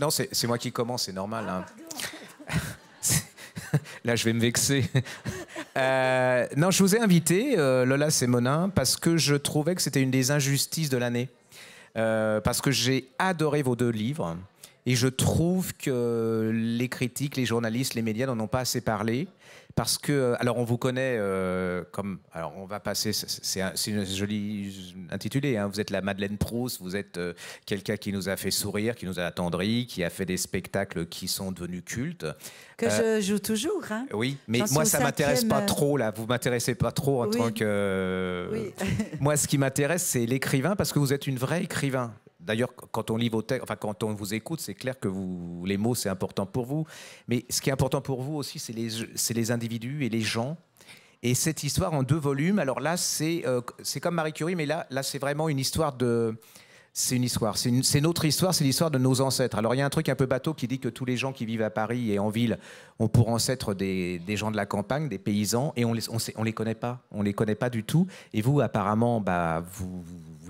non, c'est moi qui commence, c'est normal. Ah, hein. Là, je vais me vexer. Euh, non, je vous ai invité, euh, Lola Sémonin, parce que je trouvais que c'était une des injustices de l'année. Euh, parce que j'ai adoré vos deux livres. Et je trouve que les critiques, les journalistes, les médias n'en ont pas assez parlé. Parce que, euh, alors on vous connaît euh, comme, alors on va passer, c'est un, jolie joli intitulé, hein. vous êtes la Madeleine Proust, vous êtes euh, quelqu'un qui nous a fait sourire, qui nous a attendri, qui a fait des spectacles qui sont devenus cultes. Que je joue toujours. Hein. oui, mais moi ça m'intéresse pas trop là, vous m'intéressez pas trop en tant que... Oui. moi ce qui m'intéresse c'est l'écrivain parce que vous êtes une vraie écrivain. D'ailleurs, quand on lit vos textes, enfin quand on vous écoute, c'est clair que les mots, c'est important pour vous. Mais ce qui est important pour vous aussi, c'est les, individus et les gens. Et cette histoire en deux volumes, alors là, c'est euh, comme Marie Curie, mais là, là c'est vraiment une histoire de, c'est une histoire. C'est notre histoire, c'est l'histoire de nos ancêtres. Alors il y a un truc un peu bateau qui dit que tous les gens qui vivent à Paris et en ville ont pour ancêtres des, gens de la campagne, des paysans, et on les, les connaît pas. On les connaît pas du tout. Et vous, apparemment, bah, vous,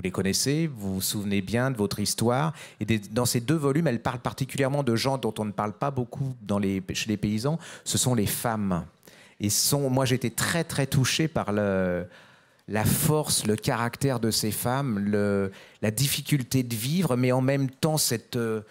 les connaissez, vous vous souvenez bien de votre histoire. Et dans ces deux volumes, elle parle particulièrement de gens dont on ne parle pas beaucoup dans les, chez les paysans. Ce sont les femmes. Et sont, moi, j'étais très, très touché par le la force, le caractère de ces femmes, le, la difficulté de vivre, mais en même temps cette euh,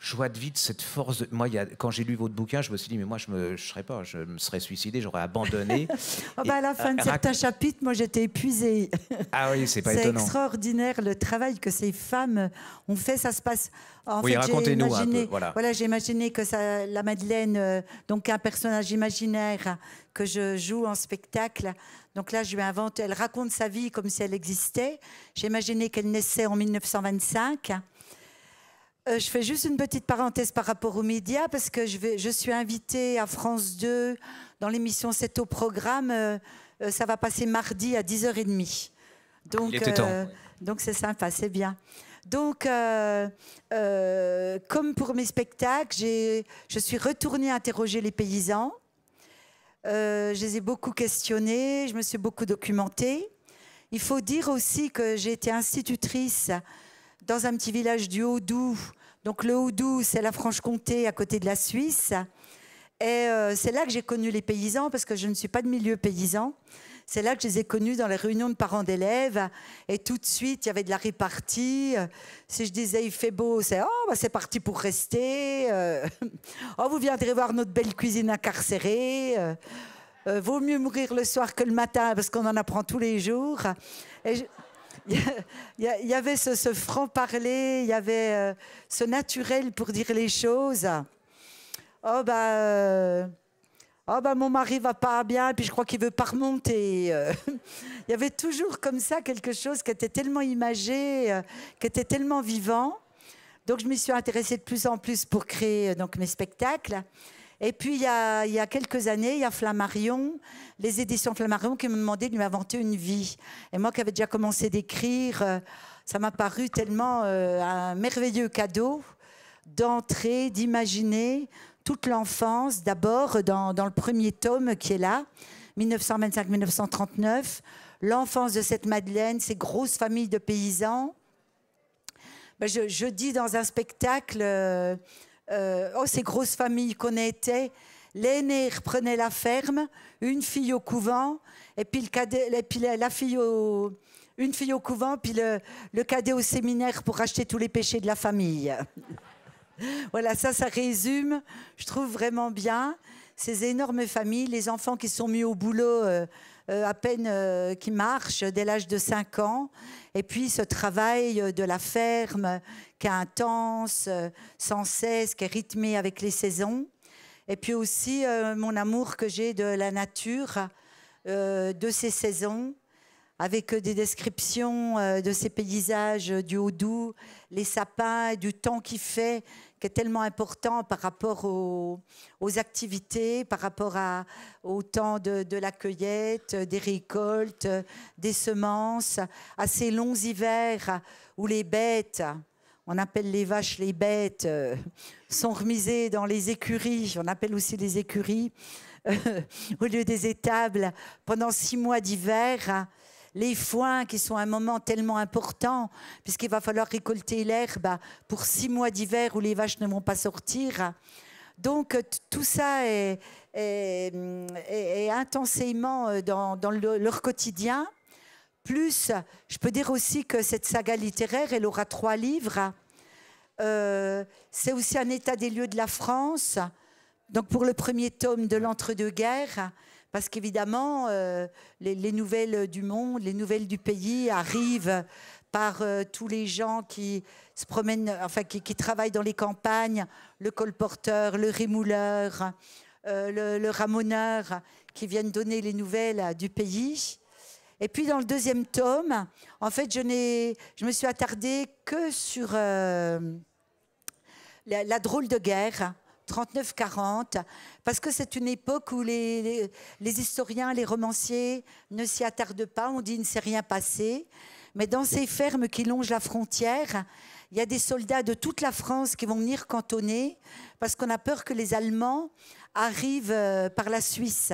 joie de vivre, cette force. Moi, quand j'ai lu votre bouquin, je me suis dit, mais moi, je ne me... Je serais pas, je me serais suicidé, j'aurais abandonné. Ah bah, à la fin de euh, certains chapitres, moi, j'étais épuisée. ah oui, c'est pas étonnant. C'est extraordinaire le travail que ces femmes ont fait. Ça se passe. En oui, racontez-nous un peu. Voilà, j'ai imaginé que ça... la Madeleine, euh, donc un personnage imaginaire que je joue en spectacle. Donc là, je lui invente. Elle raconte sa vie comme si elle existait. J'ai imaginé qu'elle naissait en 1925 euh, je fais juste une petite parenthèse par rapport aux médias parce que je, vais, je suis invitée à France 2 dans l'émission C'est au programme. Euh, euh, ça va passer mardi à 10h30. Donc, donc c'est sympa, c'est bien. Donc, comme pour mes spectacles, je suis retournée interroger les paysans. je les ai beaucoup questionnés, je me suis beaucoup documentée. Il faut dire aussi que j'ai été institutrice dans un petit village du Haut-Doubs. Donc le Haut-Doubs, c'est la Franche-Comté à côté de la Suisse. Et euh, c'est là que j'ai connu les paysans, parce que je ne suis pas de milieu paysan. C'est là que je les ai connus dans les réunions de parents d'élèves. Et tout de suite, il y avait de la répartie. Si je disais il fait beau, c'est oh, bah, c'est parti pour rester. Euh, oh, vous viendrez voir notre belle cuisine incarcérée. Euh, vaut mieux mourir le soir que le matin, parce qu'on en apprend tous les jours. Et je il y, avait ce, franc-parler, il y avait euh, ce naturel pour dire les choses. Oh bah, euh, oh bah mon mari va pas bien, puis je crois qu'il veut pas remonter. il y avait toujours comme ça quelque chose qui était tellement imagé, euh, qui était tellement vivant. Donc je m'y suis intéressée de plus en plus pour créer donc mes spectacles. Et puis, il y, a, il y a quelques années, il y a Flammarion, les éditions Flammarion, qui me demandé de lui inventer une vie. Et moi, qui avais déjà commencé d'écrire, euh, ça m'a paru tellement euh, un merveilleux cadeau d'entrer, d'imaginer toute l'enfance, d'abord dans, dans le premier tome qui est là, 1925-1939, l'enfance de cette Madeleine, ces grosses familles de paysans. Ben, je, dis dans un spectacle, euh, euh, oh, ces grosses familles qu'on était. L'aîné reprenait la ferme, une fille au couvent, et puis, le cadet, la fille au, une fille au couvent, puis le, cadet au séminaire pour racheter tous les péchés de la famille. voilà, ça, ça résume, je trouve vraiment bien, ces énormes familles, les enfants qui sont mis au boulot. Euh, euh, à peine euh, qui marche dès l'âge de 5 ans. Et puis ce travail euh, de la ferme qui est intense, sans cesse, qui est rythmé avec les saisons. Et puis aussi mon amour que j'ai de la nature, de ces saisons avec euh, des descriptions euh, de ces paysages euh, du Haut-Doubs, les sapins, et du temps qui fait, qui est tellement important par rapport aux, activités, par rapport au temps de, la cueillette, des récoltes, des semences, à ces longs hivers où les bêtes, on appelle les vaches les bêtes, sont remisées dans les écuries, on appelle aussi les écuries, au lieu des étables, pendant six mois d'hiver les foins qui sont un moment tellement important, puisqu'il va falloir récolter l'herbe pour six mois d'hiver où les vaches ne vont pas sortir. Donc tout ça est, est, intensément euh, dans, leur quotidien. Plus, je peux dire aussi que cette saga littéraire, elle aura trois livres. Euh, c'est aussi un état des lieux de la France. Donc pour le premier tome de l'entre-deux-guerres, parce qu'évidemment, euh, les, nouvelles du monde, les nouvelles du pays arrivent par euh, tous les gens qui se promènent, enfin qui, travaillent dans les campagnes, le colporteur, le rémouleur, euh, le, ramoneur, qui viennent donner les nouvelles du pays. Et puis dans le deuxième tome, en fait, je, je me suis attardée que sur la, drôle de guerre 39-40, parce que c'est une époque où les, historiens, les romanciers ne s'y attardent pas, on dit il ne s'est rien passé. Mais dans ces fermes qui longent la frontière, il y a des soldats de toute la France qui vont venir cantonner, parce qu'on a peur que les Allemands arrivent euh, par la Suisse.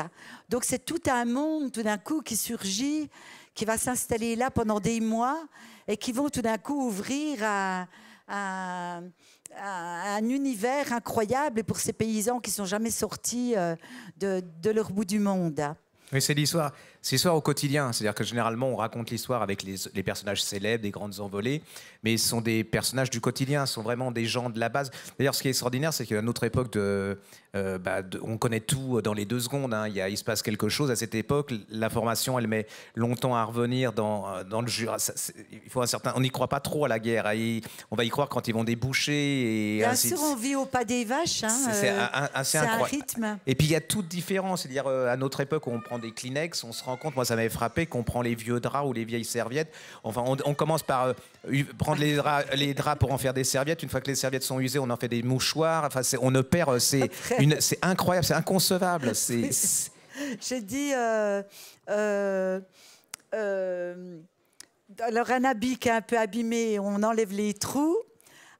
Donc c'est tout un monde tout d'un coup qui surgit, qui va s'installer là pendant des mois, et qui vont tout d'un coup ouvrir à, à un univers incroyable pour ces paysans qui sont jamais sortis euh, de, de leur bout du monde. Oui, c'est l'histoire. C'est l'histoire au quotidien. C'est-à-dire que généralement, on raconte l'histoire avec les, personnages célèbres, des grandes envolées, mais ce sont des personnages du quotidien, ce sont vraiment des gens de la base. D'ailleurs, ce qui est extraordinaire, c'est qu'à notre époque, de, euh, bah, on connaît tout dans les deux secondes. Hein. Il, il, se passe quelque chose. À cette époque, l'information, elle met longtemps à revenir dans, euh, le Jura. il faut un certain, on n'y croit pas trop à la guerre. on va y croire quand ils vont déboucher. Et Bien sûr, on vit au pas des vaches. Hein, euh, c'est un, un, rythme. Et puis, il y a toute différence. C'est-à-dire, à notre époque, on prend des Kleenex, on se rend compte, moi ça m'avait frappé, qu'on prend les vieux draps ou les vieilles serviettes. Enfin, on, commence par euh, prendre les draps, pour en faire des serviettes. Une fois que les serviettes sont usées, on en fait des mouchoirs. Enfin, on euh, ne perd, c'est incroyable, c'est inconcevable. C'est. J'ai dit. Euh, alors, un habit qui est un peu abîmé, on enlève les trous.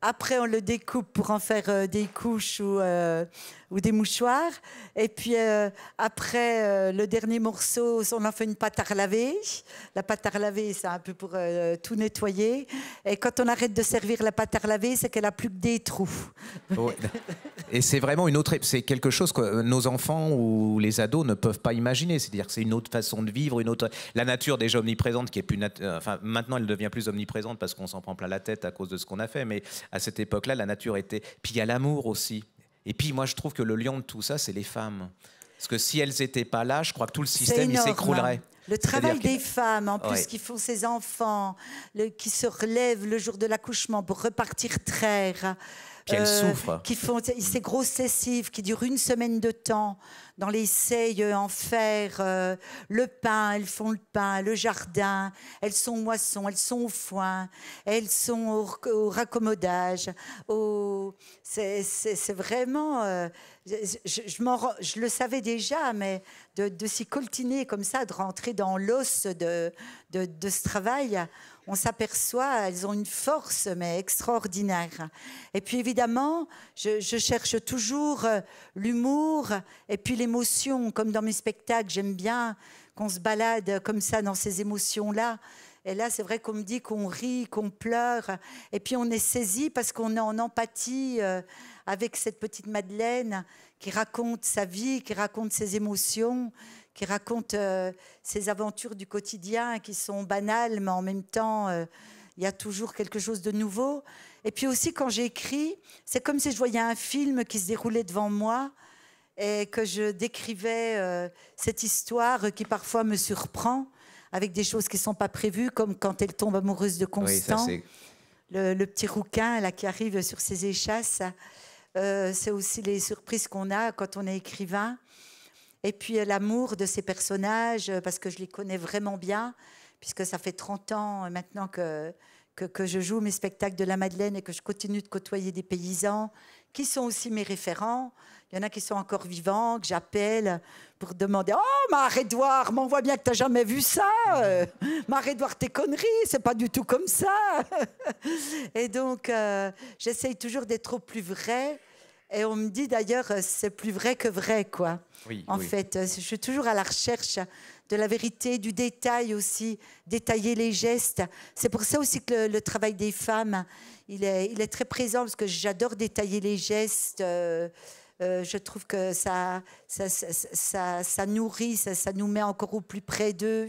Après, on le découpe pour en faire euh, des couches euh, ou, des mouchoirs. Et puis euh, après, le dernier morceau, on en fait une pâte à laver La pâte à laver' c'est un peu pour tout nettoyer. Et quand on arrête de servir la pâte à laver c'est qu'elle a plus que des trous. Et c'est vraiment une autre, c'est quelque chose que nos enfants ou les ados ne peuvent pas imaginer. C'est-à-dire que c'est une autre façon de vivre, une autre. La nature déjà omniprésente qui est plus, enfin maintenant elle devient plus omniprésente parce qu'on s'en prend plein la tête à cause de ce qu'on a fait. Mais à cette époque-là, la nature était. Puis il y a l'amour aussi. Et puis moi, je trouve que le lion de tout ça, c'est les femmes. Parce que si elles n'étaient pas là, je crois que tout le système s'écroulerait. Hein. Le travail des femmes, en plus, qui font ses enfants, qui se relèvent le jour de l'accouchement pour repartir traire. Puis euh, Qui font ces grosses sessives qui durent une semaine de temps dans les seilles euh, en fer, euh, le pain, elles font le pain, le jardin, elles sont moissons, elles sont au foin, elles sont au, raccommodage. C'est vraiment. je, le savais déjà, mais de, s'y coltiner comme ça, de rentrer dans l'os de ce travail on s'aperçoit, elles ont une force, mais extraordinaire. Et puis évidemment, je, cherche toujours euh, l'humour et puis l'émotion, comme dans mes spectacles, j'aime bien qu'on se balade comme ça dans ces émotions-là. Et là, c'est vrai qu'on me dit qu'on rit, qu'on pleure, et puis on est saisi parce qu'on est en empathie euh, avec cette petite Madeleine qui raconte sa vie, qui raconte ses émotions qui raconte ces euh, ses aventures du quotidien qui sont banales, mais en même temps, euh, il y a toujours quelque chose de nouveau. Et puis aussi, quand j'écris, c'est comme si je voyais un film qui se déroulait devant moi et que je décrivais euh, cette histoire qui parfois me surprend avec des choses qui ne sont pas prévues, comme quand elle tombe amoureuse de Constant, le, petit rouquin là, qui arrive sur ses échasses. c'est aussi les surprises qu'on a quand on est écrivain. Et puis euh, l'amour de ces personnages, euh, parce que je les connais vraiment bien, puisque ça fait 30 ans euh, maintenant que, que, je joue mes spectacles de la Madeleine et que je continue de côtoyer des paysans qui sont aussi mes référents. Il y en a qui sont encore vivants, que j'appelle pour demander Oh, marie édouard m'envoie bien que tu n'as jamais vu ça. marie édouard tes conneries, c'est pas du tout comme ça. et donc, j'essaye toujours d'être au plus vrai et on me dit d'ailleurs, euh, c'est plus vrai que vrai, quoi. Oui, en fait, euh, je suis toujours à la recherche de la vérité, du détail aussi, détailler les gestes. C'est pour ça aussi que le, travail des femmes, il est, il est, très présent, parce que j'adore détailler les gestes. Euh, je trouve que ça, ça, ça nourrit, ça, nous met encore au plus près d'eux.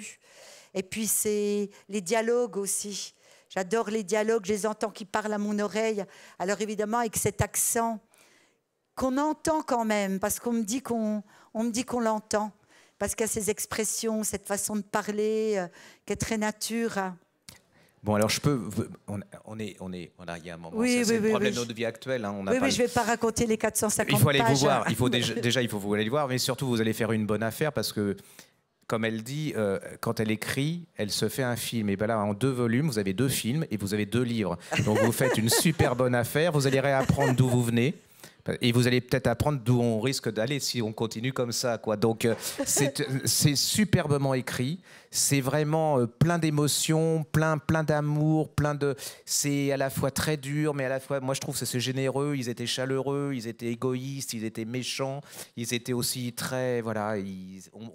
Et puis, c'est les dialogues aussi. J'adore les dialogues, je les entends qui parlent à mon oreille. Alors évidemment, avec cet accent qu'on entend quand même, parce qu'on me dit qu'on on me dit qu'on l'entend, parce qu'il y a ces expressions, cette façon de parler euh, qui est très nature. Bon, alors je peux. On, est, on est, il y a un moment. Oui, c'est oui, le problème de notre vie actuelle. Hein, oui, oui, je ne vais pas raconter les 450 pages. Il faut aller vous voir. Il faut déjà, il faut vous aller le voir, mais surtout, vous allez faire une bonne affaire parce que, comme elle dit, euh, quand elle écrit, elle se fait un film. Et ben là, en deux volumes, vous avez deux films et vous avez deux livres. Donc vous faites une super bonne affaire. Vous allez réapprendre d'où vous venez. Et vous allez peut-être apprendre d'où on risque d'aller si on continue comme ça. Quoi. Donc euh, euh, c'est superbement écrit. C'est vraiment euh, plein d'émotions, plein, plein d'amour, plein de. C'est à la fois très dur, mais à la fois, moi je trouve que c'est généreux. Ils étaient chaleureux, ils étaient égoïstes, ils étaient méchants, ils étaient aussi très. Voilà,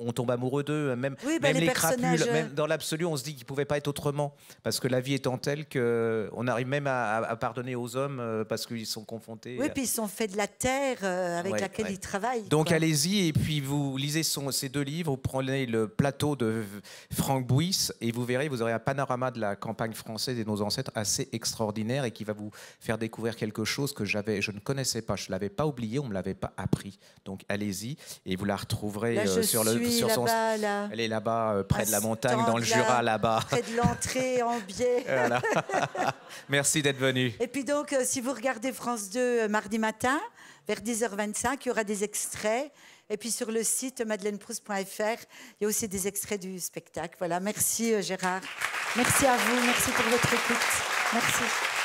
on, tombe amoureux d'eux. Hein. Même, bah, même les, crapules, même dans l'absolu, on se dit qu'ils ne pouvaient pas être autrement. Parce que la vie étant telle qu'on arrive même à, à, pardonner aux hommes parce qu'ils sont confrontés. Oui, puis ils sont faits de la la terre euh, avec laquelle il travaille. Donc allez-y et puis vous lisez ces deux livres, vous prenez le plateau de Franck Bouys et vous verrez, vous aurez un panorama de la campagne française et de nos ancêtres assez extraordinaire et qui va vous faire découvrir quelque chose que j'avais, je ne connaissais pas, je l'avais pas oublié, on me l'avait pas appris. Donc allez-y et vous la retrouverez euh, sur le sur son. Elle est là-bas, euh, près de la montagne, dans le Jura, là-bas. Près de l'entrée en biais. Merci d'être venu. Et puis donc, si vous regardez France 2 mardi matin vers 10h25. Il y aura des extraits. Et puis sur le site madeleineprousse.fr, il y a aussi des extraits du spectacle. Voilà, merci euh, Gérard. Merci à vous. Merci pour votre écoute. Merci.